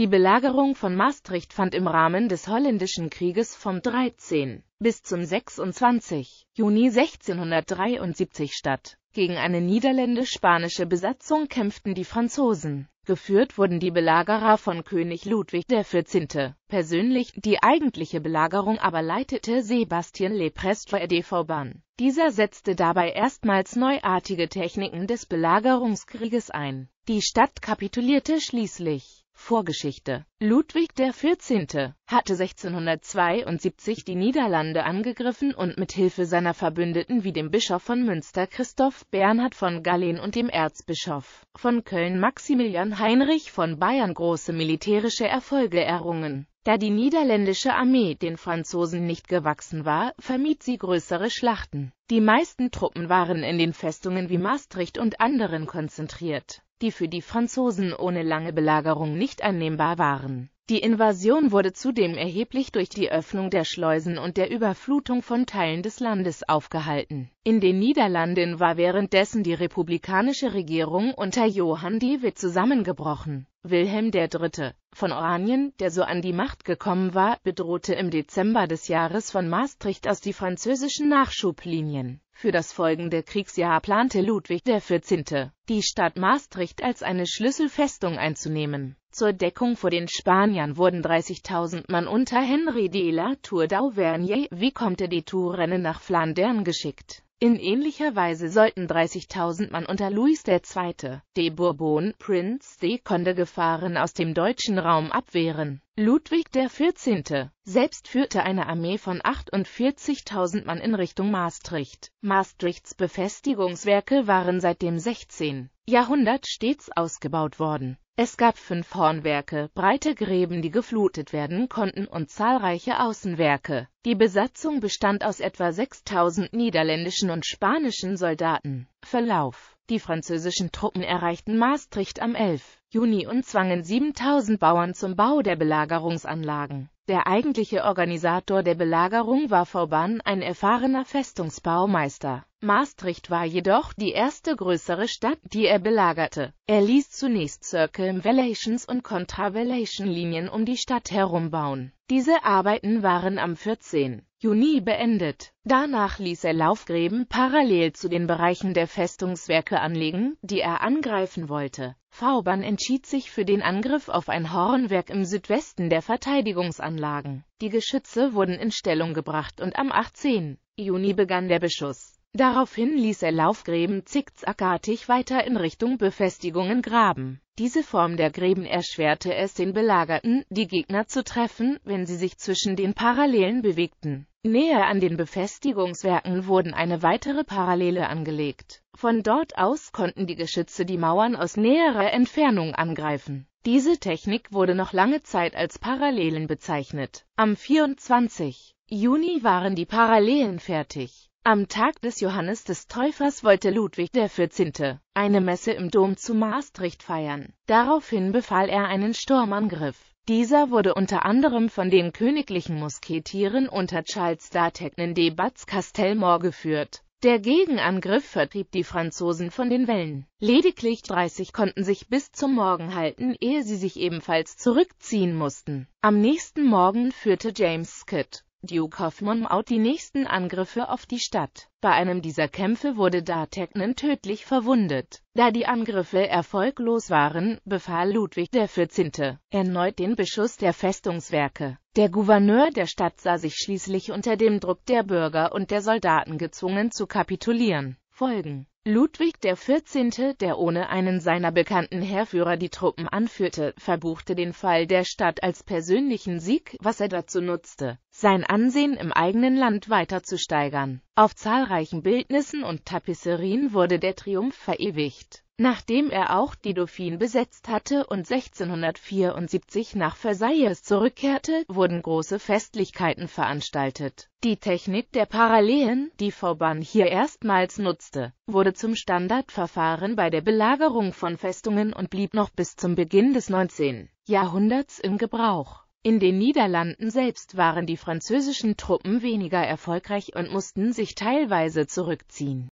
Die Belagerung von Maastricht fand im Rahmen des Holländischen Krieges vom 13 bis zum 26. Juni 1673 statt. Gegen eine niederländisch-spanische Besatzung kämpften die Franzosen. Geführt wurden die Belagerer von König Ludwig XIV. persönlich, die eigentliche Belagerung aber leitete Sebastian Le Prestre D.V. Bahn. Dieser setzte dabei erstmals neuartige Techniken des Belagerungskrieges ein. Die Stadt kapitulierte schließlich. Vorgeschichte Ludwig XIV. hatte 1672 die Niederlande angegriffen und mit Hilfe seiner Verbündeten wie dem Bischof von Münster Christoph Bernhard von Galen und dem Erzbischof von Köln Maximilian Heinrich von Bayern große militärische Erfolge errungen. Da die niederländische Armee den Franzosen nicht gewachsen war, vermied sie größere Schlachten. Die meisten Truppen waren in den Festungen wie Maastricht und anderen konzentriert die für die Franzosen ohne lange Belagerung nicht annehmbar waren. Die Invasion wurde zudem erheblich durch die Öffnung der Schleusen und der Überflutung von Teilen des Landes aufgehalten. In den Niederlanden war währenddessen die republikanische Regierung unter Johann de Witt zusammengebrochen. Wilhelm III. von Oranien, der so an die Macht gekommen war, bedrohte im Dezember des Jahres von Maastricht aus die französischen Nachschublinien. Für das folgende Kriegsjahr plante Ludwig XIV., die Stadt Maastricht als eine Schlüsselfestung einzunehmen. Zur Deckung vor den Spaniern wurden 30.000 Mann unter Henri de la Tour d'Auvergne, wie Vicomte die Touraine nach Flandern geschickt. In ähnlicher Weise sollten 30.000 Mann unter Louis II., de Bourbon, Prinz de Conde Gefahren aus dem deutschen Raum abwehren. Ludwig XIV. selbst führte eine Armee von 48.000 Mann in Richtung Maastricht. Maastrichts Befestigungswerke waren seit dem 16. Jahrhundert stets ausgebaut worden. Es gab fünf Hornwerke, breite Gräben, die geflutet werden konnten und zahlreiche Außenwerke. Die Besatzung bestand aus etwa 6000 niederländischen und spanischen Soldaten. Verlauf Die französischen Truppen erreichten Maastricht am 11. Juni und zwangen 7000 Bauern zum Bau der Belagerungsanlagen. Der eigentliche Organisator der Belagerung war Vauban, ein erfahrener Festungsbaumeister. Maastricht war jedoch die erste größere Stadt, die er belagerte. Er ließ zunächst Circumvallations- und Contravallation-Linien um die Stadt herum bauen. Diese Arbeiten waren am 14. Juni beendet. Danach ließ er Laufgräben parallel zu den Bereichen der Festungswerke anlegen, die er angreifen wollte. Vauban entschied sich für den Angriff auf ein Hornwerk im Südwesten der Verteidigungsanlagen. Die Geschütze wurden in Stellung gebracht und am 18. Juni begann der Beschuss. Daraufhin ließ er Laufgräben zickzackartig weiter in Richtung Befestigungen graben. Diese Form der Gräben erschwerte es den Belagerten, die Gegner zu treffen, wenn sie sich zwischen den Parallelen bewegten. Näher an den Befestigungswerken wurden eine weitere Parallele angelegt. Von dort aus konnten die Geschütze die Mauern aus näherer Entfernung angreifen. Diese Technik wurde noch lange Zeit als Parallelen bezeichnet. Am 24. Juni waren die Parallelen fertig. Am Tag des Johannes des Täufers wollte Ludwig XIV. eine Messe im Dom zu Maastricht feiern. Daraufhin befahl er einen Sturmangriff. Dieser wurde unter anderem von den königlichen Musketieren unter Charles d'Artagnan de Batz Castelmore geführt. Der Gegenangriff vertrieb die Franzosen von den Wellen. Lediglich 30 konnten sich bis zum Morgen halten, ehe sie sich ebenfalls zurückziehen mussten. Am nächsten Morgen führte James Skid, Duke Hoffmann maut die nächsten Angriffe auf die Stadt. Bei einem dieser Kämpfe wurde D'Artagnan tödlich verwundet. Da die Angriffe erfolglos waren, befahl Ludwig XIV. erneut den Beschuss der Festungswerke. Der Gouverneur der Stadt sah sich schließlich unter dem Druck der Bürger und der Soldaten gezwungen zu kapitulieren folgen. Ludwig XIV., der ohne einen seiner bekannten Heerführer die Truppen anführte, verbuchte den Fall der Stadt als persönlichen Sieg, was er dazu nutzte, sein Ansehen im eigenen Land weiter zu steigern. Auf zahlreichen Bildnissen und Tapisserien wurde der Triumph verewigt nachdem er auch die Dauphine besetzt hatte und 1674 nach Versailles zurückkehrte, wurden große Festlichkeiten veranstaltet. Die Technik der Parallelen, die Vauban hier erstmals nutzte, wurde zum Standardverfahren bei der Belagerung von Festungen und blieb noch bis zum Beginn des 19. Jahrhunderts im Gebrauch. In den Niederlanden selbst waren die französischen Truppen weniger erfolgreich und mussten sich teilweise zurückziehen.